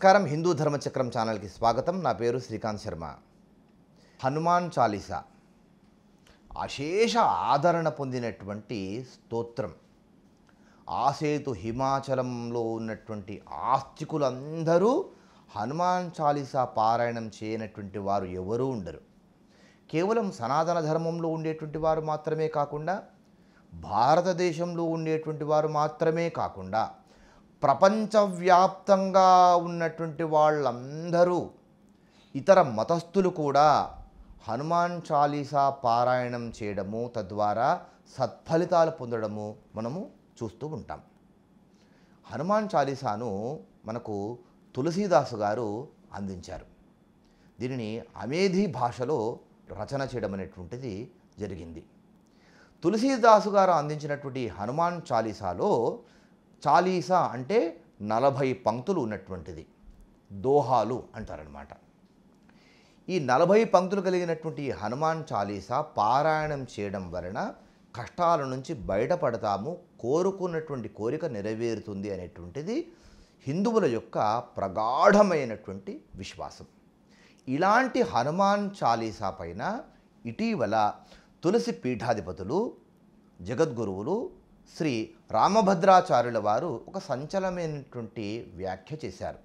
నమస్కారం హిందూ ధర్మచక్రం ఛానల్కి స్వాగతం నా పేరు శ్రీకాంత్ శర్మ హనుమాన్ చాలీసా అశేష ఆదరణ పొందినటువంటి స్తోత్రం ఆసేతు హిమాచలంలో ఉన్నటువంటి ఆస్తికులందరూ హనుమాన్ చాలీసా పారాయణం చేయనటువంటి వారు ఎవరూ ఉండరు కేవలం సనాతన ధర్మంలో ఉండేటువంటి వారు మాత్రమే కాకుండా భారతదేశంలో ఉండేటువంటి వారు మాత్రమే కాకుండా ప్రపంచవ్యాప్తంగా ఉన్నటువంటి వాళ్ళందరూ ఇతర మతస్థులు కూడా హనుమాన్ చాలీసా పారాయణం చేయడము తద్వారా సత్ఫలితాలు పొందడము మనము చూస్తూ ఉంటాం హనుమాన్ చాలీసాను మనకు తులసీదాసు గారు అందించారు దీనిని అమేధీ భాషలో రచన చేయడం అనేటువంటిది జరిగింది తులసీదాసు గారు అందించినటువంటి హనుమాన్ చాలీసాలో చాలీసా అంటే నలభై పంక్తులు ఉన్నటువంటిది దోహాలు అంటారనమాట ఈ నలభై పంక్తులు కలిగినటువంటి హనుమాన్ చాలీసా పారాయణం చేయడం వలన కష్టాల నుంచి బయటపడతాము కోరుకున్నటువంటి కోరిక నెరవేరుతుంది అనేటువంటిది హిందువుల యొక్క ప్రగాఢమైనటువంటి విశ్వాసం ఇలాంటి హనుమాన్ చాలీసా పైన ఇటీవల తులసి పీఠాధిపతులు జగద్గురువులు శ్రీ రామభద్రాచార్యుల వారు ఒక సంచలనమైనటువంటి వ్యాఖ్య చేశారు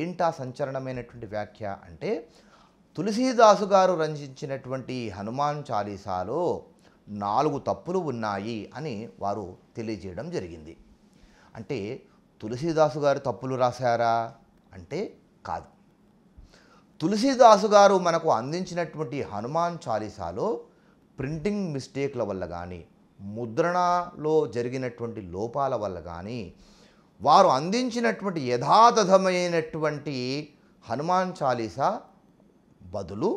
ఏంటా సంచలనమైనటువంటి వ్యాఖ్య అంటే తులసీదాసు గారు రచించినటువంటి హనుమాన్ చాలీసాలో నాలుగు తప్పులు ఉన్నాయి అని వారు తెలియజేయడం జరిగింది అంటే తులసీదాసు గారు తప్పులు రాశారా అంటే కాదు తులసీదాసు గారు మనకు అందించినటువంటి హనుమాన్ చాలీసాలో ప్రింటింగ్ మిస్టేక్ల వల్ల కానీ ముద్రణలో జరిగినటువంటి లోపాల వల్ల కానీ వారు అందించినటువంటి యథాతథమైనటువంటి హనుమాన్ చాలీసా బదులు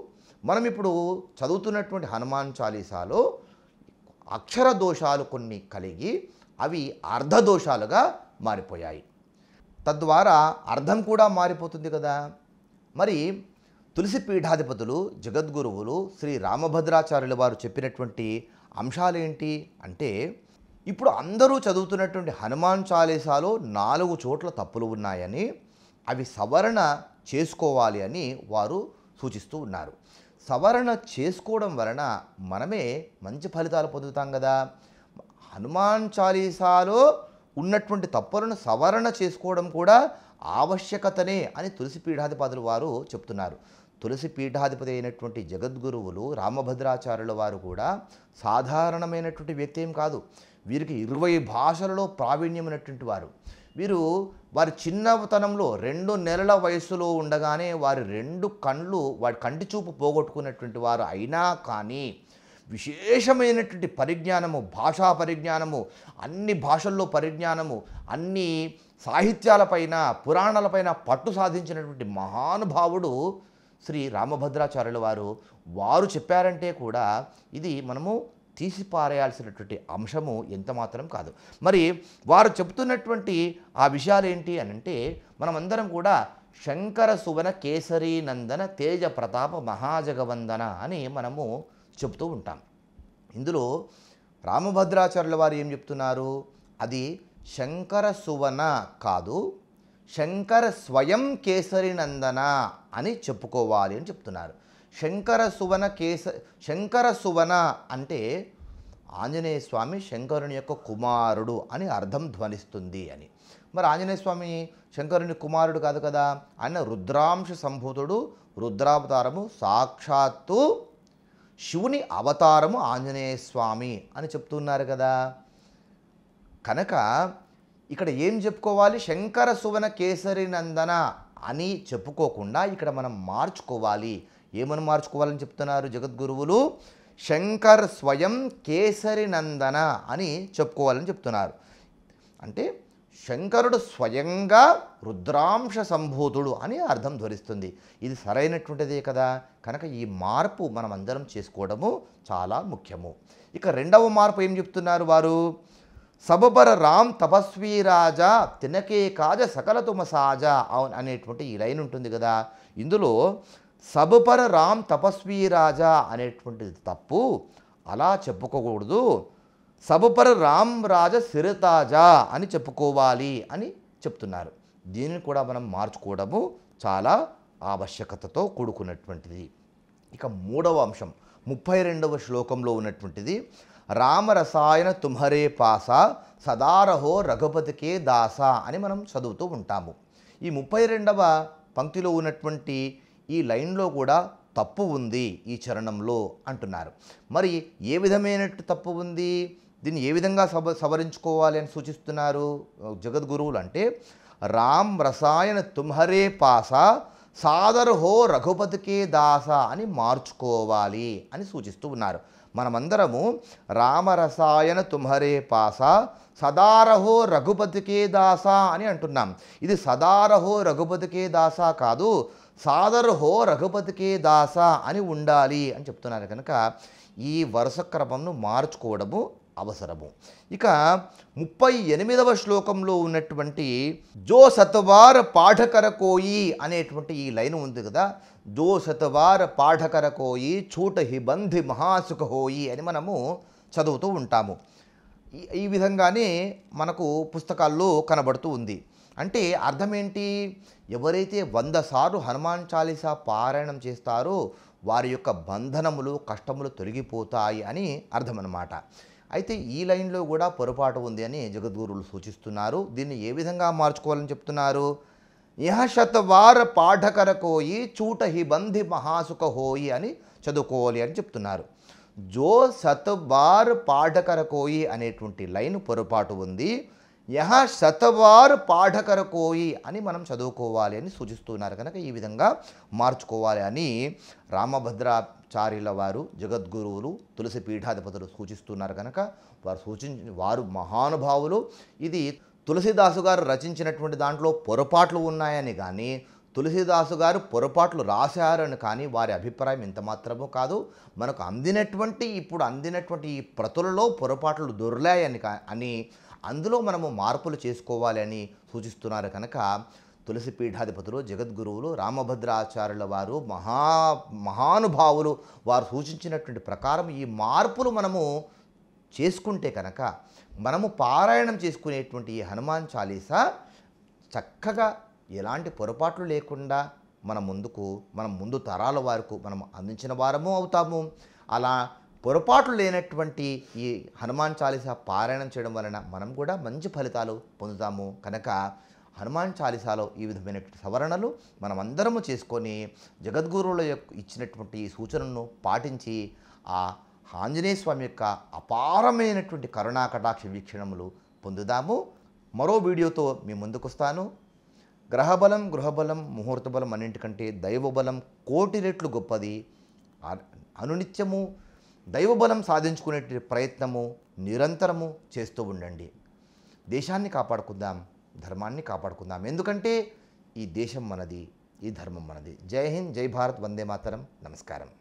మనం ఇప్పుడు చదువుతున్నటువంటి హనుమాన్ చాలీసాలో అక్షర దోషాలు కొన్ని కలిగి అవి అర్ధ దోషాలుగా మారిపోయాయి తద్వారా అర్థం కూడా మారిపోతుంది కదా మరి తులసి పీఠాధిపతులు జగద్గురువులు శ్రీ రామభద్రాచార్యుల వారు చెప్పినటువంటి అంశాలేంటి అంటే ఇప్పుడు అందరూ చదువుతున్నటువంటి హనుమాన్ చాలీసాలో నాలుగు చోట్ల తప్పులు ఉన్నాయని అవి సవరణ చేసుకోవాలి అని వారు సూచిస్తూ ఉన్నారు సవరణ చేసుకోవడం వలన మనమే మంచి ఫలితాలు పొందుతాం కదా హనుమాన్ చాలీసాలో ఉన్నటువంటి తప్పులను సవరణ చేసుకోవడం కూడా ఆవశ్యకతనే అని తులసి పీఠాధిపతులు వారు చెప్తున్నారు తులసి పీఠాధిపతి అయినటువంటి జగద్గురువులు రామభద్రాచార్యుల వారు కూడా సాధారణమైనటువంటి వ్యక్తి ఏం కాదు వీరికి ఇరవై భాషలలో ప్రావీణ్యమైనటువంటి వారు వీరు వారి చిన్నతనంలో రెండు నెలల వయసులో ఉండగానే వారి రెండు కండ్లు వారి కంటి చూపు పోగొట్టుకున్నటువంటి వారు అయినా కానీ విశేషమైనటువంటి పరిజ్ఞానము భాషా పరిజ్ఞానము అన్ని భాషల్లో పరిజ్ఞానము అన్ని సాహిత్యాలపైన పురాణాలపైన పట్టు సాధించినటువంటి మహానుభావుడు శ్రీ రామభద్రాచార్యుల వారు వారు చెప్పారంటే కూడా ఇది మనము తీసిపారేయాల్సినటువంటి అంశము ఎంత మాత్రం కాదు మరి వారు చెబుతున్నటువంటి ఆ విషయాలు ఏంటి అని అంటే మనమందరం కూడా శంకర సువన కేసరీ నందన తేజ ప్రతాప మహాజగవందన అని మనము చెబుతూ ఉంటాం ఇందులో రామభద్రాచార్యుల వారు ఏం చెప్తున్నారు అది శంకర సువన కాదు శంకర స్వయం కేసరి నందన అని చెప్పుకోవాలి అని చెప్తున్నారు శంకర సువన కేస శంకర సువన అంటే ఆంజనేయ స్వామి శంకరుని యొక్క కుమారుడు అని అర్థం ధ్వనిస్తుంది అని మరి ఆంజనేయ స్వామి శంకరుని కుమారుడు కాదు కదా ఆయన రుద్రాంశ సంభూతుడు రుద్రావతారము సాక్షాత్తు శివుని అవతారము ఆంజనేయ స్వామి అని చెప్తున్నారు కదా కనుక ఇక్కడ ఏం చెప్పుకోవాలి శంకర సువన కేసరి నందన అని చెప్పుకోకుండా ఇక్కడ మనం మార్చుకోవాలి ఏమని మార్చుకోవాలని చెప్తున్నారు జగద్గురువులు శంకర్ స్వయం కేసరి నందన అని చెప్పుకోవాలని చెప్తున్నారు అంటే శంకరుడు స్వయంగా రుద్రాంశ సంభూతుడు అని అర్థం ధరిస్తుంది ఇది సరైనటువంటిదే కదా కనుక ఈ మార్పు మనం అందరం చేసుకోవడము చాలా ముఖ్యము ఇక రెండవ మార్పు ఏం చెప్తున్నారు వారు సబబర రామ్ తపస్వీ రాజా తినకే కాజ సకల సాజా అవును అనేటువంటి ఈ లైన్ ఉంటుంది కదా ఇందులో సబపర రామ్ తపస్వీ రాజా అనేటువంటిది తప్పు అలా చెప్పుకోకూడదు సబపర రామ్ రాజ సిరితాజా అని చెప్పుకోవాలి అని చెప్తున్నారు దీనిని కూడా మనం మార్చుకోవడము చాలా ఆవశ్యకతతో కూడుకున్నటువంటిది ఇక మూడవ అంశం ముప్పై రెండవ శ్లోకంలో ఉన్నటువంటిది రామ రసాయన తుమ్హరే పాస సదారహో రఘుపతికే దాస అని మనం చదువుతూ ఉంటాము ఈ ముప్పై రెండవ పంక్తిలో ఉన్నటువంటి ఈ లైన్లో కూడా తప్పు ఉంది ఈ చరణంలో అంటున్నారు మరి ఏ విధమైనట్టు తప్పు ఉంది దీన్ని ఏ విధంగా సవ సవరించుకోవాలి అని సూచిస్తున్నారు జగద్గురువులు అంటే రామ్ రసాయన తుమ్హరే పాస సాదర్ హో రఘుపతికే దాస అని మార్చుకోవాలి అని సూచిస్తూ ఉన్నారు మనమందరము రామరసాయన తుమ్హరే పాస సదారహో రఘుపతికే దాస అని అంటున్నాం ఇది సదారహో రఘుపతికే దాస కాదు సాదర్హో రఘుపతికే దాస అని ఉండాలి అని చెప్తున్నారు కనుక ఈ వరుస క్రమంను మార్చుకోవడము అవసరము ఇక ముప్పై ఎనిమిదవ శ్లోకంలో ఉన్నటువంటి జో సత్వార్ పాఠకర కోయి అనేటువంటి ఈ లైన్ ఉంది కదా జో శతవార పాఠకర కోయి చూట హిబంధి బంధి మహాసుఖ హోయి అని మనము చదువుతూ ఉంటాము ఈ విధంగానే మనకు పుస్తకాల్లో కనబడుతూ ఉంది అంటే అర్థం ఏంటి ఎవరైతే వంద సార్లు హనుమాన్ చాలీసా పారాయణం చేస్తారో వారి యొక్క బంధనములు కష్టములు తొలగిపోతాయి అని అర్థం అనమాట అయితే ఈ లైన్లో కూడా పొరపాటు ఉంది అని జగద్గురువులు సూచిస్తున్నారు దీన్ని ఏ విధంగా మార్చుకోవాలని చెప్తున్నారు యహ శతవార పాఠకరకోయి చూట హిబంధి మహాసుఖహోయి అని చదువుకోవాలి అని చెప్తున్నారు జో శతవార్ పాఠకరకోయి అనేటువంటి లైన్ పొరపాటు ఉంది యహ శతవార్ పాఠకరకోయి అని మనం చదువుకోవాలి అని సూచిస్తున్నారు కనుక ఈ విధంగా మార్చుకోవాలి అని రామభద్రాచార్యుల వారు జగద్గురువులు తులసి పీఠాధిపతులు సూచిస్తున్నారు కనుక వారు సూచించి వారు మహానుభావులు ఇది తులసిదాసు గారు రచించినటువంటి దాంట్లో పొరపాట్లు ఉన్నాయని కానీ తులసిదాసు గారు పొరపాట్లు రాశారని కానీ వారి అభిప్రాయం ఇంత మాత్రము కాదు మనకు అందినటువంటి ఇప్పుడు అందినటువంటి ఈ ప్రతులలో పొరపాట్లు దొరిలాయని అని అందులో మనము మార్పులు చేసుకోవాలి సూచిస్తున్నారు కనుక తులసి పీఠాధిపతులు జగద్గురువులు రామభద్రాచార్యుల వారు మహా మహానుభావులు వారు సూచించినటువంటి ప్రకారం ఈ మార్పులు మనము చేసుకుంటే కనుక మనము పారాయణం చేసుకునేటువంటి ఈ హనుమాన్ చాలీసా చక్కగా ఎలాంటి పొరపాట్లు లేకుండా మన ముందుకు మనం ముందు తరాల వరకు మనం అందించిన వారము అవుతాము అలా పొరపాట్లు లేనటువంటి ఈ హనుమాన్ చాలీసా పారాయణం చేయడం వలన మనం కూడా మంచి ఫలితాలు పొందుతాము కనుక హనుమాన్ చాలీసాలో ఈ విధమైనటువంటి సవరణలు మనమందరము చేసుకొని జగద్గురువుల యొక్క ఇచ్చినటువంటి సూచనను పాటించి ఆ ఆంజనేయ స్వామి యొక్క అపారమైనటువంటి కరుణా కటాక్ష వీక్షణములు పొందుదాము మరో వీడియోతో మీ ముందుకొస్తాను గ్రహబలం గృహబలం ముహూర్త బలం అన్నింటికంటే దైవబలం కోటి రెట్లు గొప్పది అనునిత్యము దైవబలం సాధించుకునే ప్రయత్నము నిరంతరము చేస్తూ ఉండండి దేశాన్ని కాపాడుకుందాం ధర్మాన్ని కాపాడుకుందాం ఎందుకంటే ఈ దేశం మనది ఈ ధర్మం మనది జై హింద్ జై భారత్ వందే మాతరం నమస్కారం